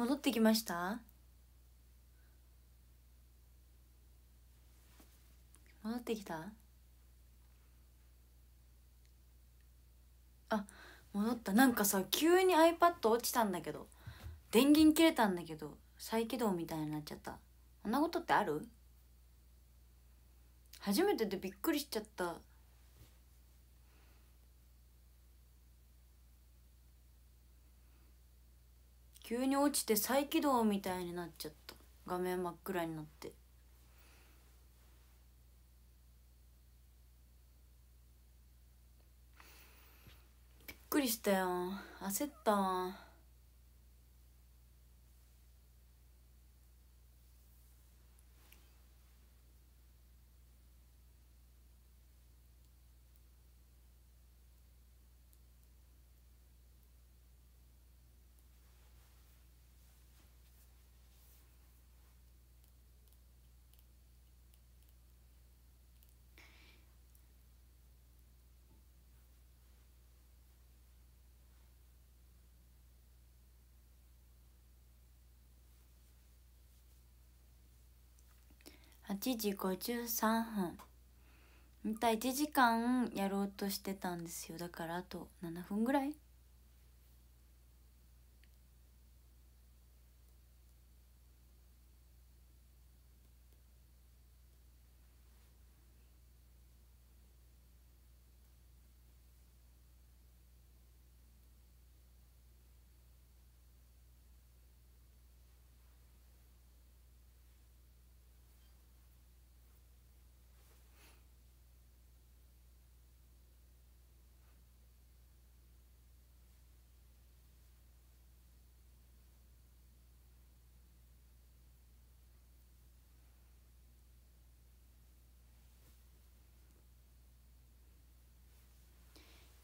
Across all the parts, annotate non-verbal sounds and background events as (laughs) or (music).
戻ってきました戻ってきたあ戻ったなんかさ急に iPad 落ちたんだけど電源切れたんだけど再起動みたいになっちゃったそんなことってある初めてでびっくりしちゃった急に落ちて再起動みたいになっちゃった画面真っ暗になってびっくりしたよ焦った8時53分また1時間やろうとしてたんですよだからあと7分ぐらい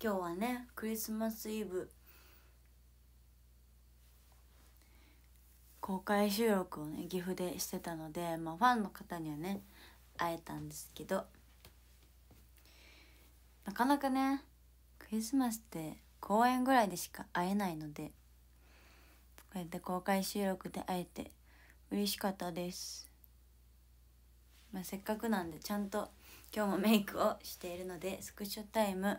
今日はねクリスマスイブ公開収録をね岐阜でしてたので、まあ、ファンの方にはね会えたんですけどなかなかねクリスマスって公演ぐらいでしか会えないのでこうやって公開収録で会えて嬉しかったです、まあ、せっかくなんでちゃんと今日もメイクをしているのでスクショタイム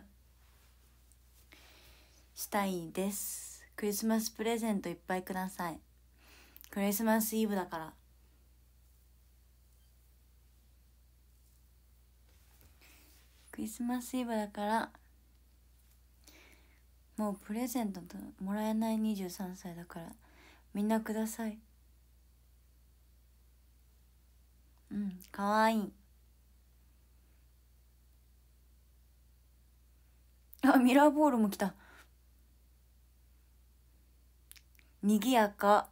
したいですクリスマスプレゼントいっぱいくださいクリスマスイブだからクリスマスイブだからもうプレゼントもらえない23歳だからみんなくださいうんかわいいあミラーボールも来たにぎやか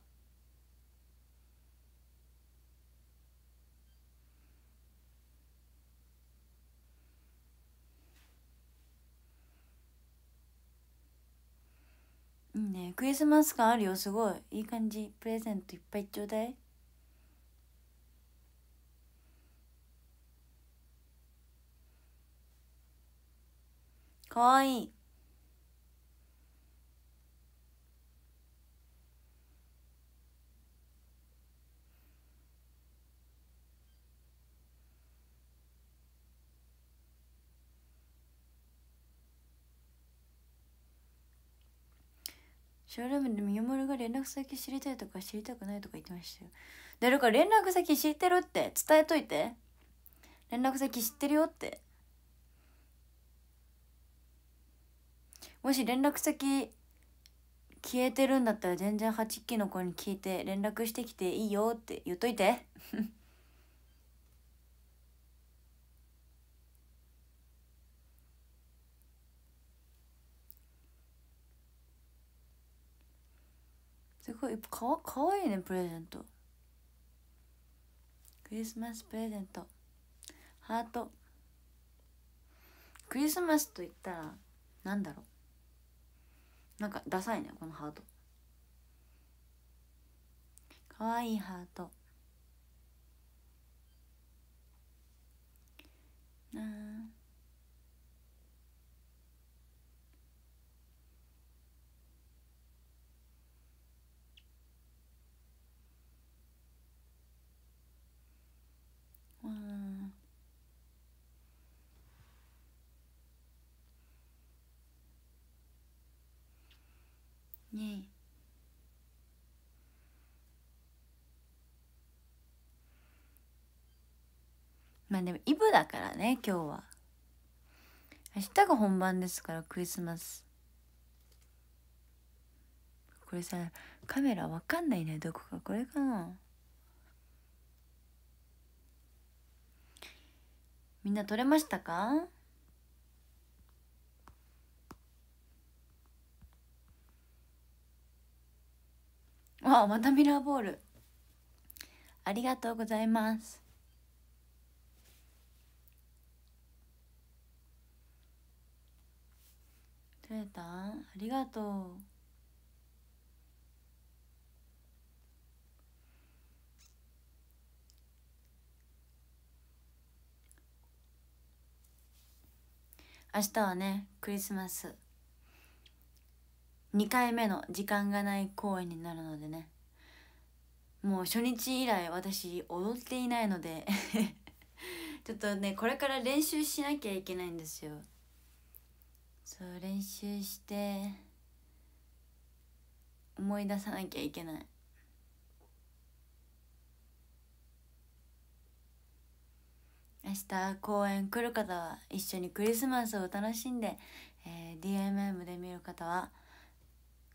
いいねクリスマス感あるよすごいいい感じプレゼントいっぱいちょうだい可愛いいショールームでみよもるが連絡先知りたいとか知りたくないとか言ってましたよ誰か連絡先知ってるって伝えといて連絡先知ってるよってもし連絡先消えてるんだったら全然8期の子に聞いて連絡してきていいよって言っといてすごいかわかわいいねプレゼントクリスマスプレゼントハートクリスマスと言ったらなんだろうなんかダサいねこのハートかわいいハートなあにまあでもイブだからね今日は明日が本番ですからクリスマスこれさカメラわかんないねどこかこれかなみんな撮れましたかあまたミラーボールありがとうございます取れたありがとう明日はねクリスマス2回目の時間がない公演になるのでねもう初日以来私踊っていないので (laughs) ちょっとねこれから練習しなきゃいけないんですよそう練習して思い出さなきゃいけない明日公演来る方は一緒にクリスマスを楽しんで、えー、DMM で見る方は「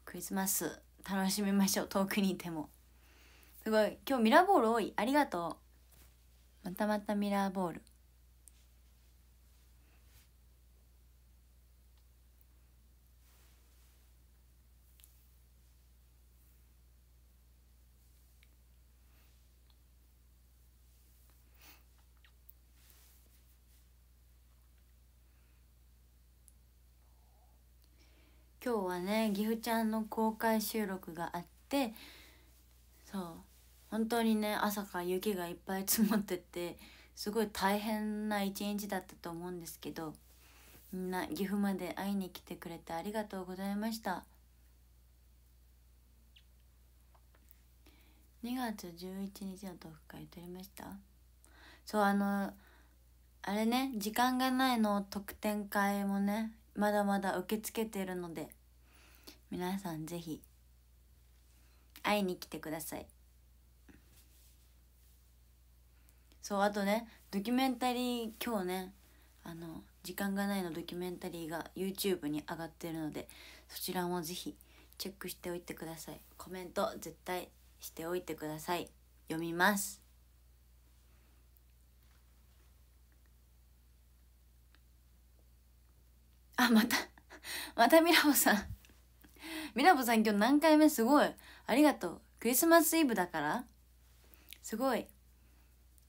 クリスマス楽しみましょう遠くにいてもすごい今日ミラーボール多いありがとうまたまたミラーボール今日はね岐阜ちゃんの公開収録があってそう本当にね朝から雪がいっぱい積もっててすごい大変な一日だったと思うんですけどみんな岐阜まで会いに来てくれてありがとうございました2月11日のトフ会撮りましたそうあのあれね時間がないの特典会もねまだまだ受け付けてるので皆さんぜひ会いに来てくださいそうあとねドキュメンタリー今日ねあの「時間がない」のドキュメンタリーが YouTube に上がってるのでそちらもぜひチェックしておいてくださいコメント絶対しておいてください読みますあまた (laughs) またミラボさんミラボさん今日何回目すごいありがとうクリスマスイブだからすごい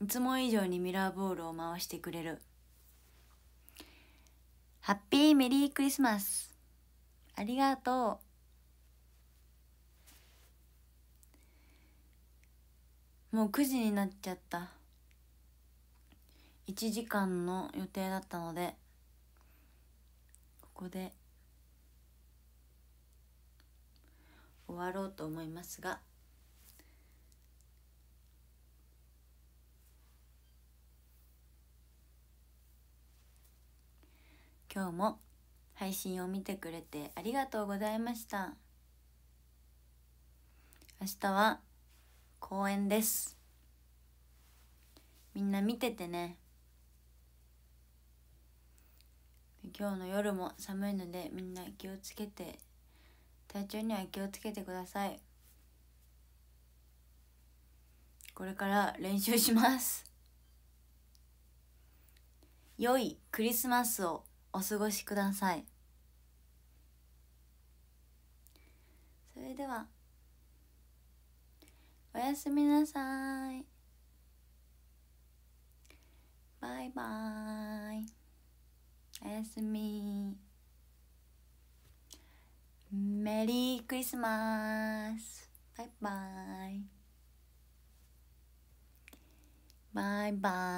いつも以上にミラーボールを回してくれるハッピーメリークリスマスありがとうもう9時になっちゃった1時間の予定だったのでここで終わろうと思いますが今日も配信を見てくれてありがとうございました明日は公演ですみんな見ててね今日の夜も寒いのでみんな気をつけて体調には気をつけてくださいこれから練習します (laughs) 良いクリスマスをお過ごしくださいそれではおやすみなさいバイバイおやすみメリークリスマスバイバイバイバイ